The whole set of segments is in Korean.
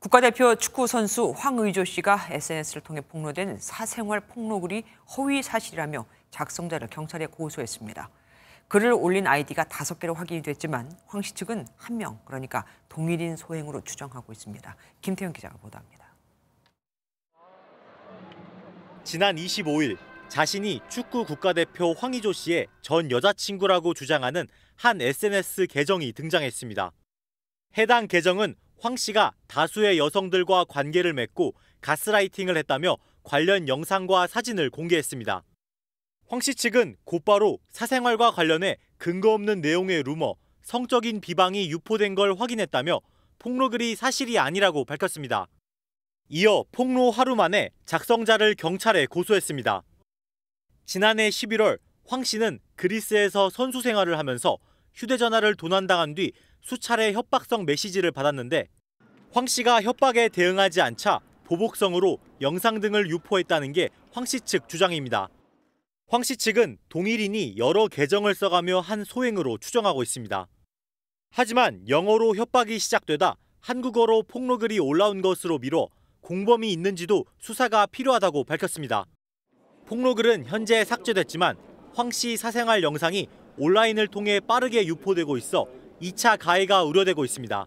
국가대표 축구 선수 황의조 씨가 SNS를 통해 폭로된 사생활 폭로글이 허위 사실이라며 작성자를 경찰에 고소했습니다. 글을 올린 아이디가 다섯 개로 확인이 됐지만 황 씨 측은 한 명, 그러니까 동일인 소행으로 추정하고 있습니다. 김태현 기자가 보도합니다. 지난 25일 자신이 축구 국가대표 황의조 씨의 전 여자친구라고 주장하는 한 SNS 계정이 등장했습니다. 해당 계정은 황 씨가 다수의 여성들과 관계를 맺고 가스라이팅을 했다며 관련 영상과 사진을 공개했습니다. 황씨 측은 곧바로 사생활과 관련해 근거 없는 내용의 루머, 성적인 비방이 유포된 걸 확인했다며 폭로글이 사실이 아니라고 밝혔습니다. 이어 폭로 하루 만에 작성자를 경찰에 고소했습니다. 지난해 11월 황 씨는 그리스에서 선수 생활을 하면서 휴대전화를 도난당한 뒤 수차례 협박성 메시지를 받았는데 황 씨가 협박에 대응하지 않자 보복성으로 영상 등을 유포했다는 게 황씨 측 주장입니다. 황씨 측은 동일인이 여러 계정을 써가며 한 소행으로 추정하고 있습니다. 하지만 영어로 협박이 시작되다 한국어로 폭로글이 올라온 것으로 미뤄 공범이 있는지도 수사가 필요하다고 밝혔습니다. 폭로글은 현재 삭제됐지만 황 씨 사생활 영상이 온라인을 통해 빠르게 유포되고 있어 2차 가해가 우려되고 있습니다.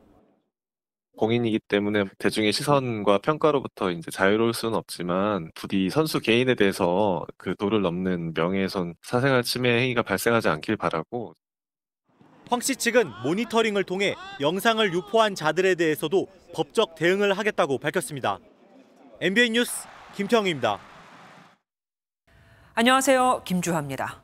공인이기 때문에 대중의 시선과 평가로부터 이제 자유로울 수는 없지만 부디 선수 개인에 대해서 그 도를 넘는 명예훼손, 사생활 침해 행위가 발생하지 않길 바라고. 황씨 측은 모니터링을 통해 영상을 유포한 자들에 대해서도 법적 대응을 하겠다고 밝혔습니다. MBN 뉴스 김태영입니다. 안녕하세요. 김주하입니다.